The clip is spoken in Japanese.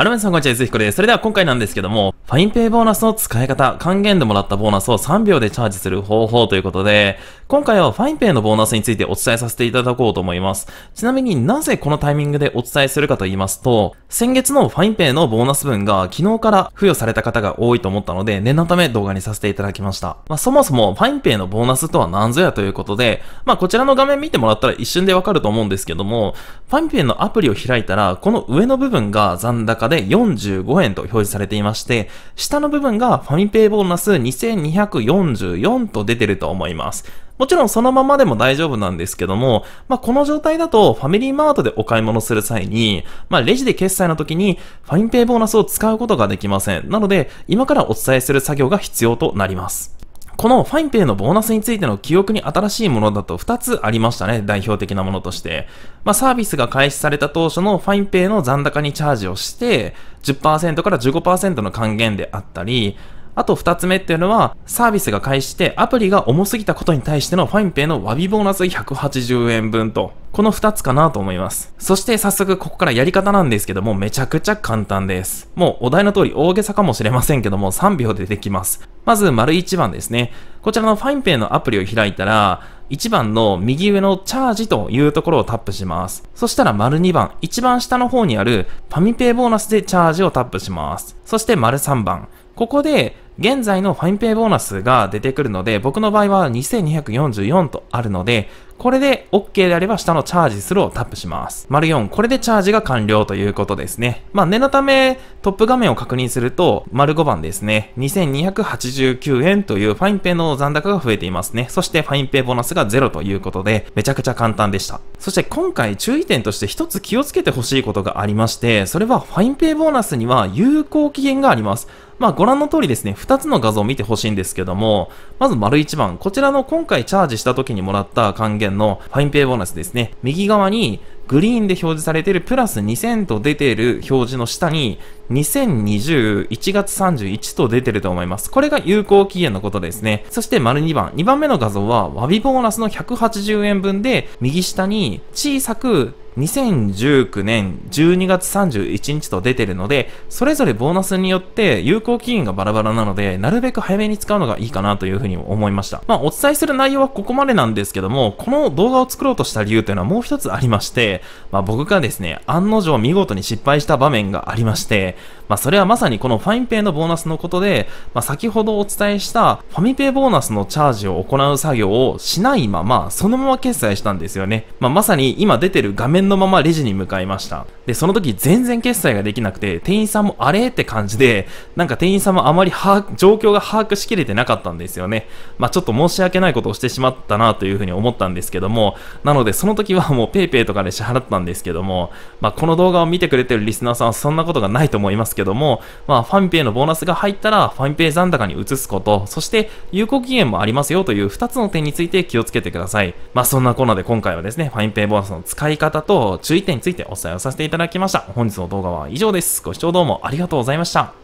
アルメさんこんにちは、ゆずひこです。それでは今回なんですけども、ファインペイボーナスの使い方、還元でもらったボーナスを3秒でチャージする方法ということで、今回はファインペイのボーナスについてお伝えさせていただこうと思います。ちなみになぜこのタイミングでお伝えするかと言いますと、先月のファインペイのボーナス分が昨日から付与された方が多いと思ったので、念のため動画にさせていただきました。まあ、そもそもファインペイのボーナスとは何ぞやということで、まあ、こちらの画面見てもらったら一瞬でわかると思うんですけども、ファインペイのアプリを開いたら、この上の部分が残高で45円と表示されていまして、下の部分がファミペイボーナス2244と出てると思います。もちろんそのままでも大丈夫なんですけども、まあ、この状態だとファミリーマートでお買い物する際に、まあ、レジで決済の時にファミペイボーナスを使うことができません。なので、今からお伝えする作業が必要となります。このファインペイのボーナスについての記憶に新しいものだと2つありましたね。代表的なものとして。まあ、サービスが開始された当初のファインペイの残高にチャージをして、10%から15%の還元であったり、あと二つ目っていうのは、サービスが開始してアプリが重すぎたことに対してのファインペイの詫びボーナス180円分と、この2つかなと思います。そして早速ここからやり方なんですけども、めちゃくちゃ簡単です。もうお題の通り大げさかもしれませんけども、3秒でできます。まず、丸1番ですね。こちらのファインペイのアプリを開いたら、1番の右上のチャージというところをタップします。そしたら丸2番、一番下の方にあるファミペイボーナスでチャージをタップします。そして丸3番、ここで、現在のファインペイボーナスが出てくるので、僕の場合は2244とあるので、これで OK であれば下のチャージするをタップします。丸4、これでチャージが完了ということですね。まあ念のためトップ画面を確認すると、丸5番ですね。2289円というファインペイの残高が増えていますね。そしてファインペイボーナスが0ということで、めちゃくちゃ簡単でした。そして今回注意点として一つ気をつけてほしいことがありまして、それはファインペイボーナスには有効期限があります。まあご覧の通りですね、2つの画像を見てほしいんですけども、まず丸1番、こちらの今回チャージした時にもらった還元のファインペイボーナスですね、右側にグリーンで表示されているプラス2000と出ている表示の下に2021月31と出てると思います。これが有効期限のことですね。そして丸2番。2番目の画像は、わびボーナスの180円分で、右下に小さく2019年12月31日と出てるので、それぞれボーナスによって有効期限がバラバラなので、なるべく早めに使うのがいいかなというふうに思いました。まあ、お伝えする内容はここまでなんですけども、この動画を作ろうとした理由というのはもう一つありまして、まあ、僕がですね、案の定見事に失敗した場面がありまして、まあ、それはまさにこのファインペイのボーナスのことで、まあ、先ほどお伝えしたファミペイボーナスのチャージを行う作業をしないまま、そのまま決済したんですよね。まあ、まさに今出てる画面のままレジに向かいました。で、その時全然決済ができなくて、店員さんもあれって感じで、なんか店員さんもあまり状況が把握しきれてなかったんですよね。まあ、ちょっと申し訳ないことをしてしまったなというふうに思ったんですけども、なのでその時はもう PayPay とかで支払ったんですけども、まあ、この動画を見てくれてるリスナーさんはそんなことがないと思いますけども、まあ、ファミペイのボーナスが入ったら、ファミペイ残高に移すこと、そして有効期限もありますよという2つの点について気をつけてください。まあ、そんなコーナーで今回はですね、ファミペイボーナスの使い方と注意点についてお伝えをさせていただきました。本日の動画は以上です。ご視聴どうもありがとうございました。